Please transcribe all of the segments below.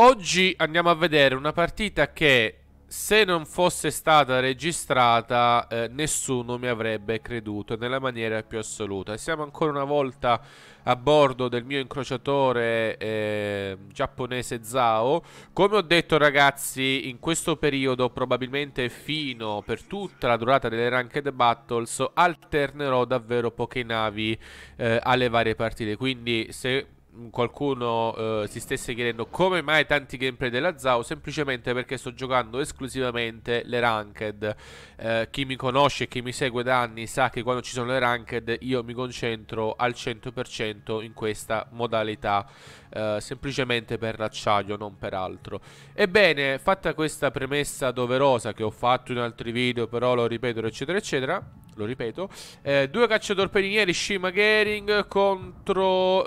Oggi andiamo a vedere una partita che se non fosse stata registrata eh, nessuno mi avrebbe creduto nella maniera più assoluta. Siamo ancora una volta a bordo del mio incrociatore eh, giapponese Zao. Come ho detto ragazzi, in questo periodo probabilmente fino per tutta la durata delle ranked battles alternerò davvero poche navi eh, alle varie partite. Quindi se qualcuno eh, si stesse chiedendo come mai tanti gameplay della ZAO, semplicemente perché sto giocando esclusivamente le ranked. Eh, chi mi conosce, e chi mi segue da anni sa che quando ci sono le ranked io mi concentro al 100% in questa modalità, eh, semplicemente per l'acciaio, non per altro. Ebbene, fatta questa premessa doverosa che ho fatto in altri video, però lo ripeto, eccetera, eccetera, lo ripeto. Eh, due cacciatorpedinieri Shima Gering contro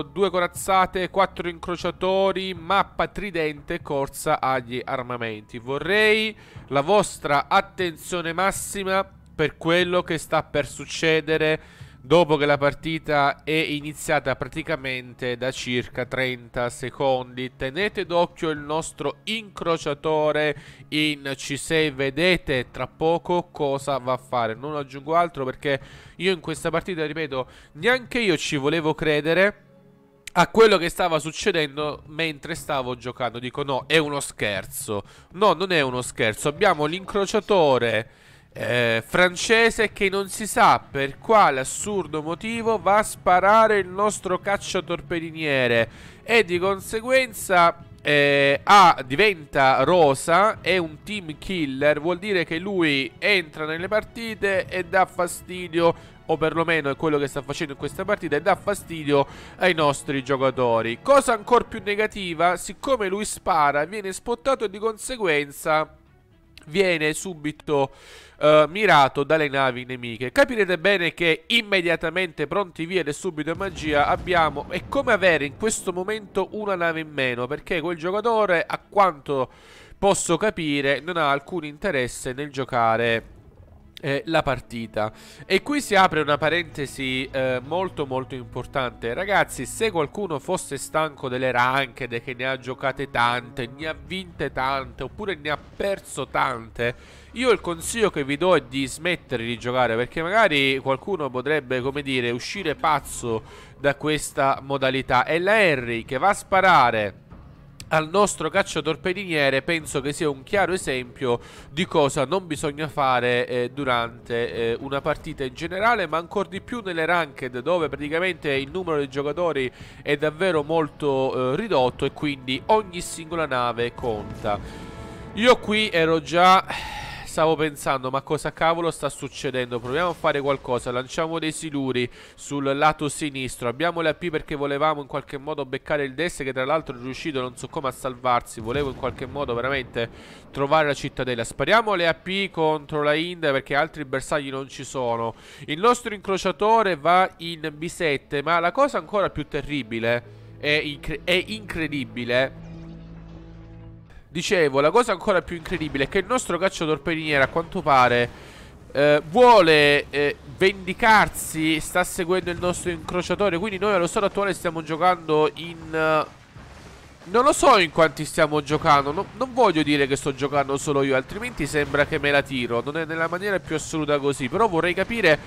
eh, due corazzate, quattro incrociatori, mappa tridente, corsa agli armamenti. Vorrei la vostra attenzione massima per quello che sta per succedere dopo che la partita è iniziata praticamente da circa 30 secondi. Tenete d'occhio il nostro incrociatore in C6, vedete tra poco cosa va a fare. Non aggiungo altro perché io in questa partita, ripeto, neanche io ci volevo credere a quello che stava succedendo mentre stavo giocando. Dico no, è uno scherzo. No, non è uno scherzo. Abbiamo l'incrociatore eh, francese che non si sa per quale assurdo motivo va a sparare il nostro cacciatorpediniere e di conseguenza eh, ah, diventa rosa, è un team killer, vuol dire che lui entra nelle partite e dà fastidio o perlomeno è quello che sta facendo in questa partita e dà fastidio ai nostri giocatori. Cosa ancora più negativa, siccome lui spara, viene spottato e di conseguenza viene subito uh, mirato dalle navi nemiche. Capirete bene che immediatamente pronti via ed è subito magia abbiamo... È come avere in questo momento una nave in meno, perché quel giocatore, a quanto posso capire, non ha alcun interesse nel giocare eh, la partita e qui si apre una parentesi eh, molto molto importante ragazzi se qualcuno fosse stanco delle ranked che ne ha giocate tante ne ha vinte tante oppure ne ha perso tante io il consiglio che vi do è di smettere di giocare perché magari qualcuno potrebbe, come dire, uscire pazzo da questa modalità. E la Harry che va a sparare al nostro cacciatorpediniere penso che sia un chiaro esempio di cosa non bisogna fare eh, durante eh, una partita in generale ma ancora di più nelle ranked dove praticamente il numero dei giocatori è davvero molto eh, ridotto e quindi ogni singola nave conta io qui ero già Stavo pensando ma cosa cavolo sta succedendo Proviamo a fare qualcosa Lanciamo dei siluri sul lato sinistro Abbiamo le AP perché volevamo in qualche modo beccare il Dest Che tra l'altro è riuscito non so come a salvarsi Volevo in qualche modo veramente trovare la cittadella Spariamo le AP contro la Ind Perché altri bersagli non ci sono Il nostro incrociatore va in B7 Ma la cosa ancora più terribile è, incre è incredibile Dicevo, la cosa ancora più incredibile è che il nostro cacciatorpediniere, a quanto pare, eh, vuole eh, vendicarsi, sta seguendo il nostro incrociatore, quindi noi allo stato attuale stiamo giocando in... Eh, non lo so in quanti stiamo giocando no, Non voglio dire che sto giocando solo io Altrimenti sembra che me la tiro Non è nella maniera più assoluta così Però vorrei capire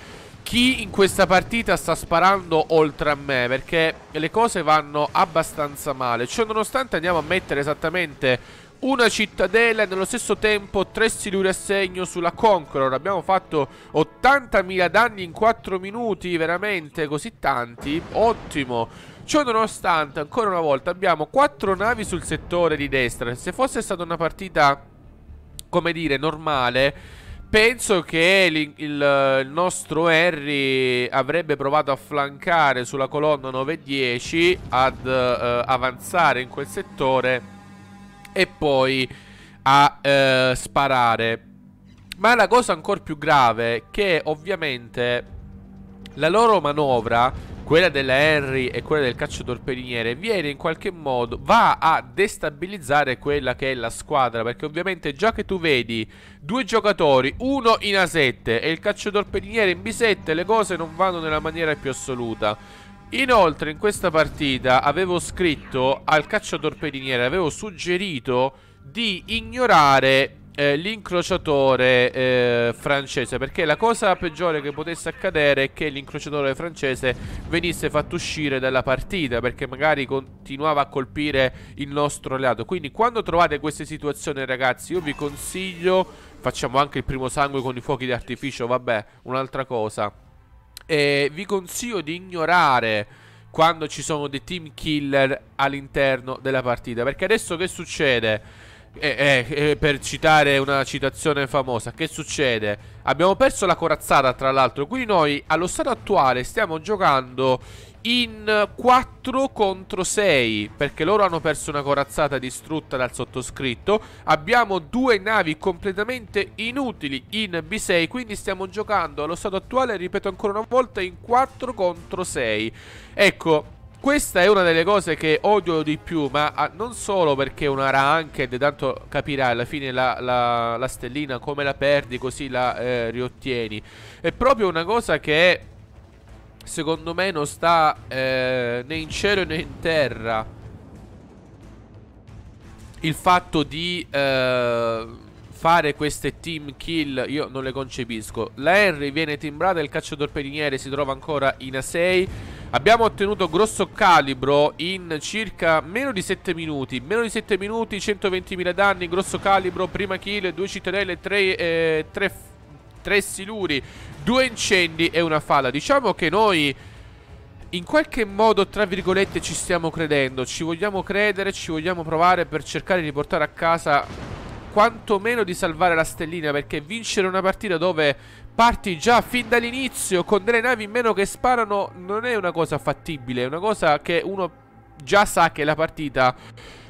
chi in questa partita sta sparando oltre a me Perché le cose vanno abbastanza male Cioè nonostante andiamo a mettere esattamente una cittadella e nello stesso tempo tre siluri a segno sulla Conqueror. Abbiamo fatto 80.000 danni in 4 minuti, veramente così tanti. Ottimo. Ciò nonostante, ancora una volta, abbiamo quattro navi sul settore di destra. Se fosse stata una partita, come dire, normale... Penso che il, il nostro Harry avrebbe provato a flancare sulla colonna 9-10 ad uh, avanzare in quel settore e poi a eh, sparare. Ma la cosa ancora più grave è che ovviamente la loro manovra, quella della Henry e quella del cacciatorpediniere, viene in qualche modo, va a destabilizzare quella che è la squadra, perché ovviamente già che tu vedi due giocatori, uno in A7 e il cacciatorpediniere in B7, le cose non vanno nella maniera più assoluta. Inoltre in questa partita avevo scritto al cacciatorpediniere, avevo suggerito di ignorare eh, l'incrociatore eh, francese perché la cosa peggiore che potesse accadere è che l'incrociatore francese venisse fatto uscire dalla partita perché magari continuava a colpire il nostro alleato quindi quando trovate queste situazioni ragazzi io vi consiglio facciamo anche il primo sangue con i fuochi d'artificio vabbè un'altra cosa e vi consiglio di ignorare quando ci sono dei team killer all'interno della partita. Perché adesso che succede? Eh, eh, eh, per citare una citazione famosa, che succede? Abbiamo perso la corazzata, tra l'altro, quindi noi allo stato attuale stiamo giocando in 4 contro 6 perché loro hanno perso una corazzata distrutta dal sottoscritto abbiamo due navi completamente inutili in B6 quindi stiamo giocando allo stato attuale ripeto ancora una volta in 4 contro 6 ecco questa è una delle cose che odio di più, ma ah, non solo perché è una ranked, tanto capirà alla fine la, la, la stellina come la perdi così la eh, riottieni. È proprio una cosa che secondo me non sta eh, né in cielo né in terra il fatto di eh, fare queste team kill io non le concepisco la Henry viene timbrata il cacciatore pediniere si trova ancora in A6 Abbiamo ottenuto grosso calibro in circa meno di 7 minuti Meno di 7 minuti, 120.000 danni, grosso calibro, prima kill, due cittadelle, 3, eh, 3 tre siluri, due incendi e una falla. Diciamo che noi in qualche modo, tra virgolette, ci stiamo credendo. Ci vogliamo credere, ci vogliamo provare per cercare di portare a casa quantomeno di salvare la stellina perché vincere una partita dove parti già fin dall'inizio con delle navi in meno che sparano non è una cosa fattibile, è una cosa che uno già sa che la partita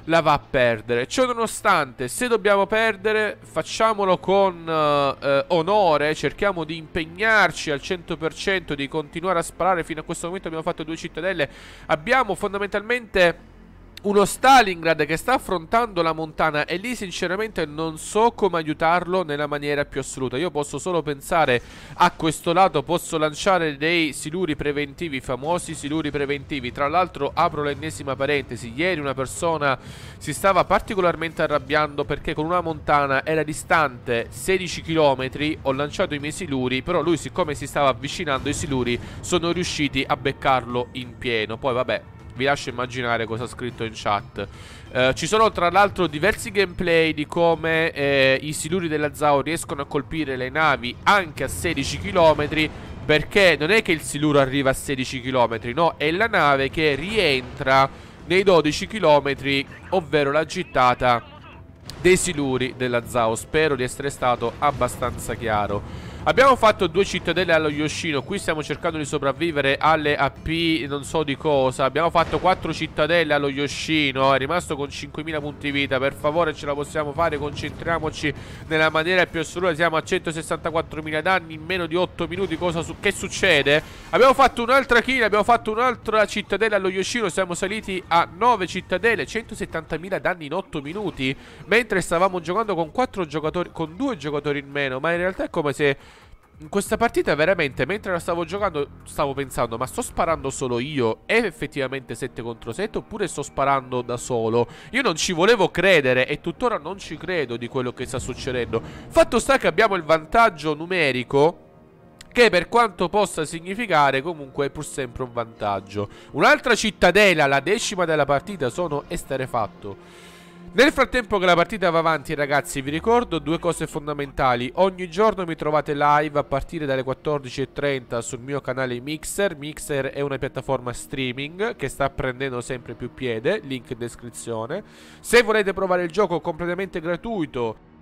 la va a perdere. Ciononostante, se dobbiamo perdere, facciamolo con eh, eh onore, cerchiamo di impegnarci al 100%, di continuare a sparare. Fino a questo momento abbiamo fatto due cittadelle, abbiamo fondamentalmente uno Stalingrad che sta affrontando la montana e lì sinceramente non so come aiutarlo nella maniera più assoluta. Io posso solo pensare a questo lato, posso lanciare dei siluri preventivi, famosi siluri preventivi. Tra l'altro apro l'ennesima parentesi, ieri una persona si stava particolarmente arrabbiando perché con una montana era distante 16 km, ho lanciato i miei siluri, però lui siccome si stava avvicinando i siluri sono riusciti a beccarlo in pieno. Poi vabbè, vi lascio immaginare cosa ha scritto in chat. Eh, ci sono tra l'altro diversi gameplay di come eh, i siluri della Zao riescono a colpire le navi anche a 16 km perché non è che il siluro arriva a 16 km, no, è la nave che rientra nei 12 km, ovvero la gittata dei siluri della Zao. Spero di essere stato abbastanza chiaro. Abbiamo fatto due cittadelle allo Yoshino Qui stiamo cercando di sopravvivere alle AP non so di cosa Abbiamo fatto quattro cittadelle allo Yoshino È rimasto con 5.000 punti vita Per favore ce la possiamo fare Concentriamoci nella maniera più assoluta Siamo a 164.000 danni in meno di 8 minuti cosa su Che succede? Abbiamo fatto un'altra kill Abbiamo fatto un'altra cittadella allo Yoshino Siamo saliti a 9 cittadelle 170.000 danni in 8 minuti Mentre stavamo giocando con 4 giocatori Con 2 giocatori in meno Ma in realtà è come se questa partita veramente, mentre la stavo giocando, stavo pensando, ma sto sparando solo io? È effettivamente 7 contro 7 oppure sto sparando da solo? Io non ci volevo credere e tuttora non ci credo di quello che sta succedendo. Fatto sta che abbiamo il vantaggio numerico che per quanto possa significare comunque è pur sempre un vantaggio. Un'altra cittadella la decima della partita, sono esterefatto. Nel frattempo che la partita va avanti ragazzi vi ricordo due cose fondamentali Ogni giorno mi trovate live a partire dalle 14.30 sul mio canale Mixer Mixer è una piattaforma streaming che sta prendendo sempre più piede Link in descrizione Se volete provare il gioco completamente gratuito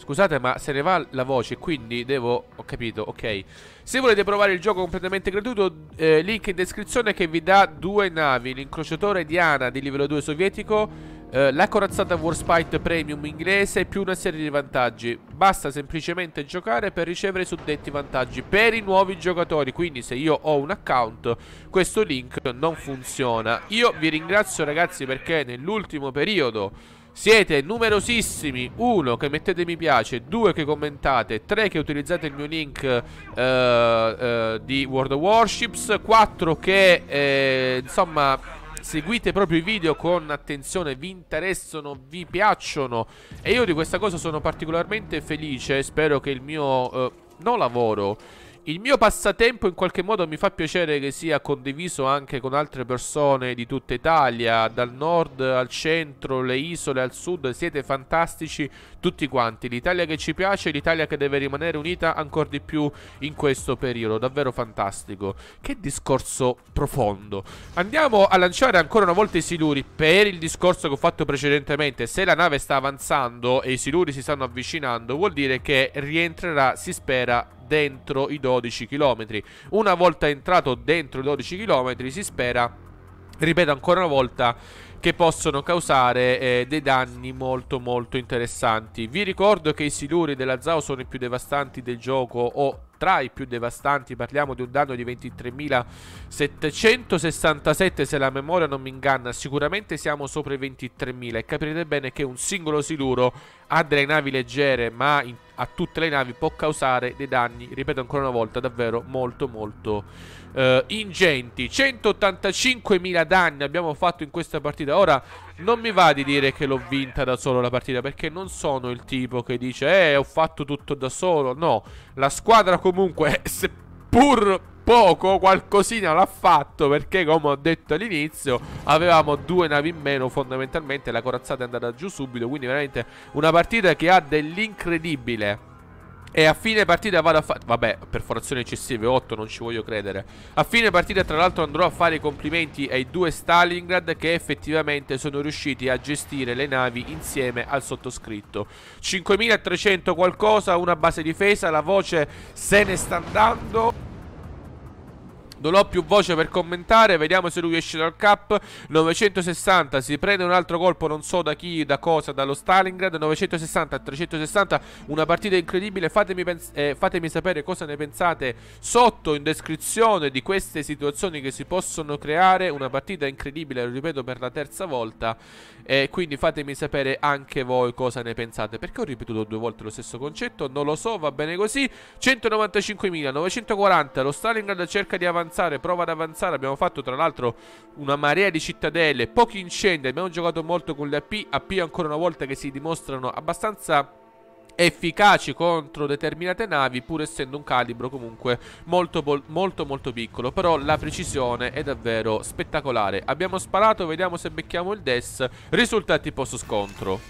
Scusate ma se ne va la voce quindi devo... ho capito, ok Se volete provare il gioco completamente gratuito eh, Link in descrizione che vi dà due navi L'incrociatore Diana di livello 2 sovietico eh, la corazzata Warspite Premium inglese più una serie di vantaggi Basta semplicemente giocare per ricevere i suddetti vantaggi per i nuovi giocatori Quindi se io ho un account questo link non funziona Io vi ringrazio ragazzi perché nell'ultimo periodo siete numerosissimi. Uno, che mettete mi piace. Due, che commentate. Tre, che utilizzate il mio link eh, eh, di World of Warships. Quattro, che eh, insomma seguite proprio i video con attenzione, vi interessano, vi piacciono e io di questa cosa sono particolarmente felice, spero che il mio eh, non lavoro il mio passatempo in qualche modo mi fa piacere che sia condiviso anche con altre persone di tutta Italia, dal nord al centro, le isole al sud, siete fantastici tutti quanti. L'Italia che ci piace, l'Italia che deve rimanere unita ancora di più in questo periodo, davvero fantastico. Che discorso profondo. Andiamo a lanciare ancora una volta i siluri per il discorso che ho fatto precedentemente. Se la nave sta avanzando e i siluri si stanno avvicinando, vuol dire che rientrerà, si spera, dentro i 12 km. Una volta entrato dentro i 12 km si spera, ripeto ancora una volta, che possono causare eh, dei danni molto molto interessanti. Vi ricordo che i siluri della ZAO sono i più devastanti del gioco o tra i più devastanti, parliamo di un danno di 23.767 se la memoria non mi inganna, sicuramente siamo sopra i 23.000 e capirete bene che un singolo siluro ha delle navi leggere ma in a tutte le navi può causare dei danni, ripeto ancora una volta, davvero molto molto eh, ingenti. 185.000 danni abbiamo fatto in questa partita. Ora non mi va di dire che l'ho vinta da solo la partita perché non sono il tipo che dice eh ho fatto tutto da solo. No, la squadra comunque seppur poco qualcosina l'ha fatto perché come ho detto all'inizio avevamo due navi in meno fondamentalmente la corazzata è andata giù subito quindi veramente una partita che ha dell'incredibile e a fine partita vado a fare... Vabbè, perforazioni eccessive, 8, non ci voglio credere. A fine partita, tra l'altro, andrò a fare i complimenti ai due Stalingrad che effettivamente sono riusciti a gestire le navi insieme al sottoscritto. 5300 qualcosa, una base difesa, la voce se ne sta andando. Non ho più voce per commentare, vediamo se lui esce dal cap. 960, si prende un altro colpo, non so da chi, da cosa, dallo Stalingrad. 960 360, una partita incredibile. Fatemi, eh, fatemi sapere cosa ne pensate sotto in descrizione di queste situazioni che si possono creare. Una partita incredibile, lo ripeto per la terza volta. E eh, quindi fatemi sapere anche voi cosa ne pensate. Perché ho ripetuto due volte lo stesso concetto? Non lo so, va bene così. 195.940, lo Stalingrad cerca di avanzare avanzare, prova ad avanzare. Abbiamo fatto tra l'altro una marea di cittadelle, pochi incendi. Abbiamo giocato molto con le AP. AP ancora una volta che si dimostrano abbastanza efficaci contro determinate navi pur essendo un calibro comunque molto molto molto piccolo però la precisione è davvero spettacolare abbiamo sparato vediamo se becchiamo il DES risultati post scontro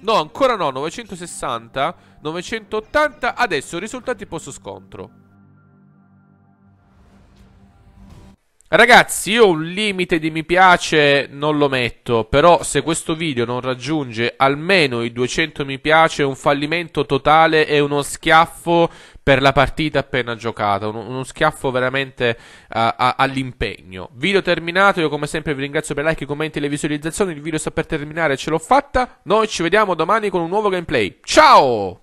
no ancora no 960 980 adesso risultati post scontro Ragazzi, io un limite di mi piace non lo metto, però se questo video non raggiunge almeno i 200 mi piace è un fallimento totale e uno schiaffo per la partita appena giocata, uno, uno schiaffo veramente uh, all'impegno. Video terminato, io come sempre vi ringrazio per i like, i commenti e le visualizzazioni, il video sta per terminare, ce l'ho fatta, noi ci vediamo domani con un nuovo gameplay. Ciao!